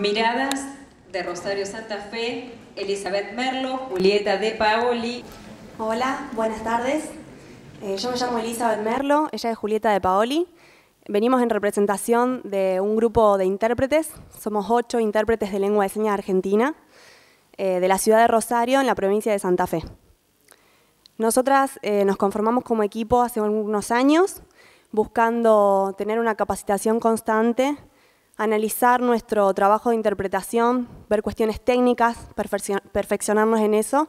Miradas de Rosario Santa Fe, Elizabeth Merlo, Julieta de Paoli. Hola, buenas tardes. Eh, yo me llamo Elizabeth Merlo, ella es Julieta de Paoli. Venimos en representación de un grupo de intérpretes, somos ocho intérpretes de lengua de señas argentina, eh, de la ciudad de Rosario, en la provincia de Santa Fe. Nosotras eh, nos conformamos como equipo hace unos años, buscando tener una capacitación constante analizar nuestro trabajo de interpretación, ver cuestiones técnicas, perfeccionarnos en eso,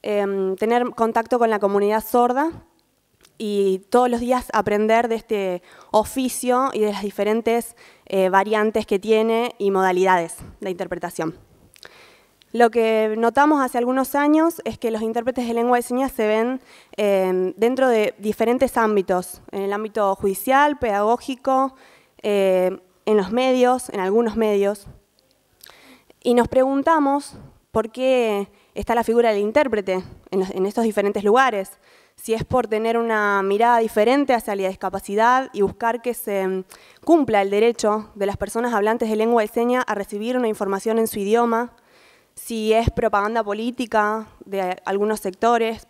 em, tener contacto con la comunidad sorda y todos los días aprender de este oficio y de las diferentes eh, variantes que tiene y modalidades de interpretación. Lo que notamos hace algunos años es que los intérpretes de lengua de señas se ven em, dentro de diferentes ámbitos, en el ámbito judicial, pedagógico, em, en los medios, en algunos medios, y nos preguntamos por qué está la figura del intérprete en, estos diferentes lugares, si es por tener una mirada diferente hacia la discapacidad y buscar que se cumpla el derecho de las personas hablantes de lengua de seña a recibir una información en su idioma, si es propaganda política de algunos sectores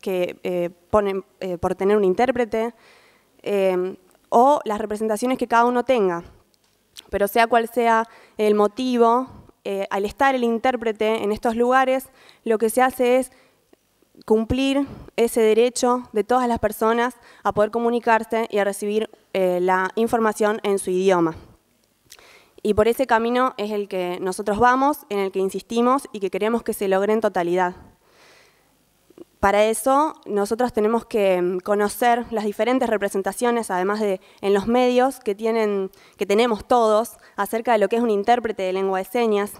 que eh, ponen eh, por tener un intérprete, eh, o las representaciones que cada uno tenga. Pero sea cual sea el motivo, eh, al estar el intérprete en estos lugares, lo que se hace es cumplir ese derecho de todas las personas a poder comunicarse y a recibir eh, la información en su idioma. Y por ese camino es el que nosotros vamos, en el que insistimos y que queremos que se logre en totalidad. Para eso nosotros tenemos que em, conocer las diferentes representaciones, además de en los medios que, tienen, que tenemos todos, acerca de lo que es un intérprete de lengua de señas.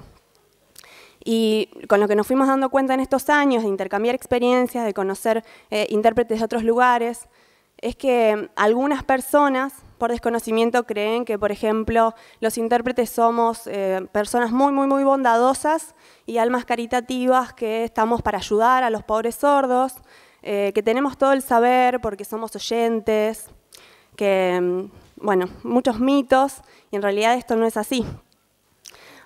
Y con lo que nos fuimos dando cuenta en estos años, de intercambiar experiencias, de conocer eh, intérpretes de otros lugares, es que algunas personas por desconocimiento creen que, por ejemplo, los intérpretes somos eh, personas muy, muy, muy bondadosas y almas caritativas que estamos para ayudar a los pobres sordos, eh, que tenemos todo el saber porque somos oyentes, que, mm, bueno, muchos mitos, y en realidad esto no es así.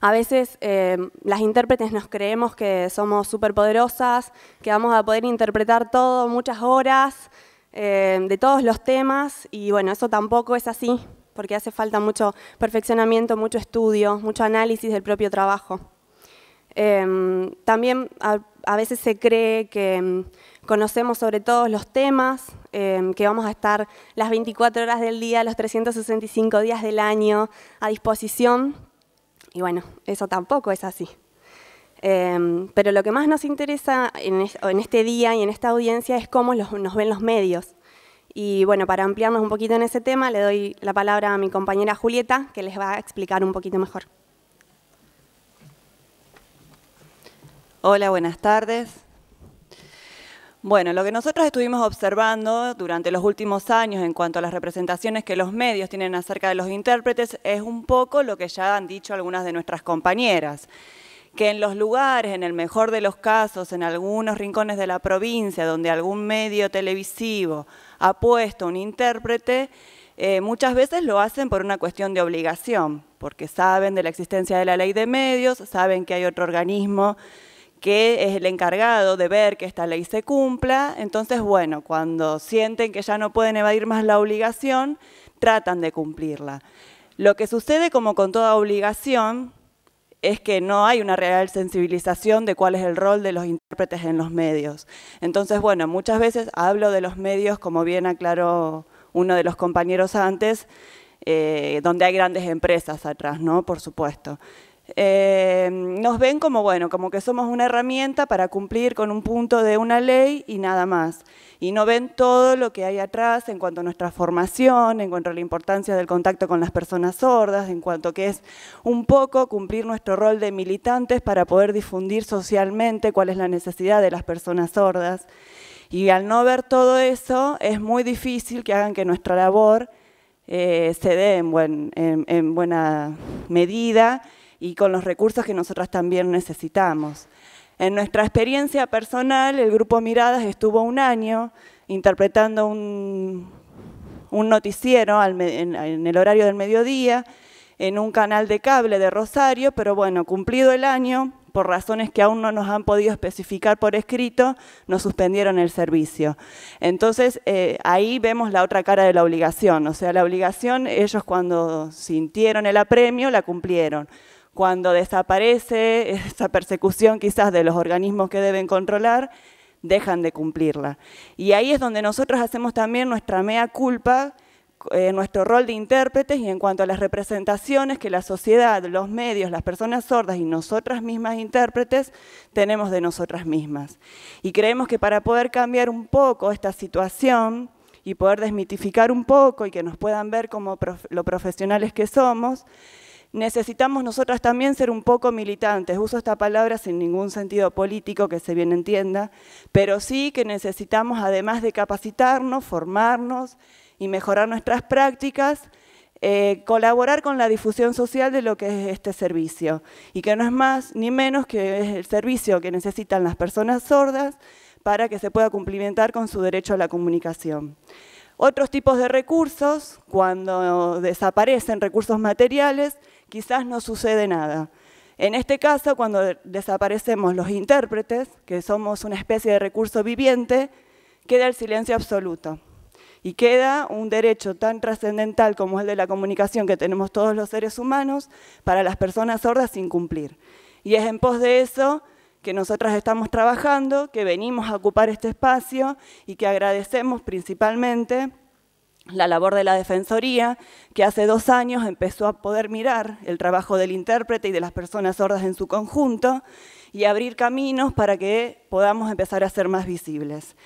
A veces eh, las intérpretes nos creemos que somos superpoderosas, que vamos a poder interpretar todo muchas horas, eh, de todos los temas y bueno, eso tampoco es así, porque hace falta mucho perfeccionamiento, mucho estudio, mucho análisis del propio trabajo. Eh, también a, veces se cree que mm, conocemos sobre todos los temas, eh, que vamos a estar las 24 horas del día, los 365 días del año a disposición. Y bueno, eso tampoco es así. Em, pero lo que más nos interesa en, este día y en esta audiencia es cómo nos ven los medios. Y bueno, para ampliarnos un poquito en ese tema, le doy la palabra a mi compañera Julieta, que les va a explicar un poquito mejor. Hola, buenas tardes. Bueno, lo que nosotros estuvimos observando durante los últimos años en cuanto a las representaciones que los medios tienen acerca de los intérpretes es un poco lo que ya han dicho algunas de nuestras compañeras que en los lugares, en el mejor de los casos, en algunos rincones de la provincia donde algún medio televisivo ha puesto un intérprete, eh, muchas veces lo hacen por una cuestión de obligación, porque saben de la existencia de la ley de medios, saben que hay otro organismo que es el encargado de ver que esta ley se cumpla. Entonces, bueno, cuando sienten que ya no pueden evadir más la obligación, tratan de cumplirla. Lo que sucede como con toda obligación es que no hay una real sensibilización de cuál es el rol de los intérpretes en los medios. Entonces, bueno, muchas veces hablo de los medios, como bien aclaró uno de los compañeros antes, eh, donde hay grandes empresas atrás, ¿no? Por supuesto. Eh, nos ven como, bueno, como que somos una herramienta para cumplir con un punto de una ley y nada más. Y no ven todo lo que hay atrás en cuanto a nuestra formación, en cuanto a la importancia del contacto con las personas sordas, en cuanto que es un poco cumplir nuestro rol de militantes para poder difundir socialmente cuál es la necesidad de las personas sordas. Y al no ver todo eso, es muy difícil que hagan que nuestra labor eh, se dé en, en buena medida y con los recursos que nosotras también necesitamos. En nuestra experiencia personal, el grupo Miradas estuvo un año interpretando un, noticiero en el horario del mediodía en un canal de cable de Rosario, pero bueno, cumplido el año, por razones que aún no nos han podido especificar por escrito, nos suspendieron el servicio. Entonces, eh, ahí vemos la otra cara de la obligación. O sea, la obligación, ellos cuando sintieron el apremio, la cumplieron. Cuando desaparece esa persecución quizás de los organismos que deben controlar, dejan de cumplirla. Y ahí es donde nosotros hacemos también nuestra mea culpa, eh, nuestro rol de intérpretes y en cuanto a las representaciones que la sociedad, los medios, las personas sordas y nosotras mismas intérpretes tenemos de nosotras mismas. Y creemos que para poder cambiar un poco esta situación y poder desmitificar un poco y que nos puedan ver como lo profesionales que somos, necesitamos nosotras también ser un poco militantes. Uso esta palabra sin ningún sentido político que se bien entienda, pero sí que necesitamos, además de capacitarnos, formarnos y mejorar nuestras prácticas, eh, colaborar con la difusión social de lo que es este servicio y que no es más ni menos que es el servicio que necesitan las personas sordas para que se pueda cumplimentar con su derecho a la comunicación. Otros tipos de recursos, cuando desaparecen recursos materiales, quizás no sucede nada. En este caso, cuando desaparecemos los intérpretes, que somos una especie de recurso viviente, queda el silencio absoluto. Y queda un derecho tan trascendental como el de la comunicación que tenemos todos los seres humanos para las personas sordas sin cumplir. Y es en pos de eso que nosotras estamos trabajando, que venimos a ocupar este espacio y que agradecemos principalmente la labor de la Defensoría, que hace dos años empezó a poder mirar el trabajo del intérprete y de las personas sordas en su conjunto y abrir caminos para que podamos empezar a ser más visibles.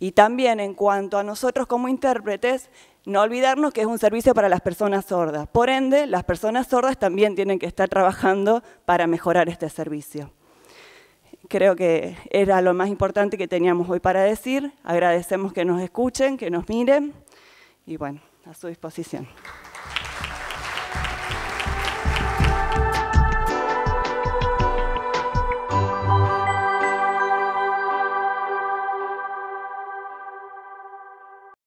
Y también en cuanto a nosotros como intérpretes, no olvidarnos que es un servicio para las personas sordas. Por ende, las personas sordas también tienen que estar trabajando para mejorar este servicio. Creo que era lo más importante que teníamos hoy para decir. Agradecemos que nos escuchen, que nos miren y bueno, a su disposición.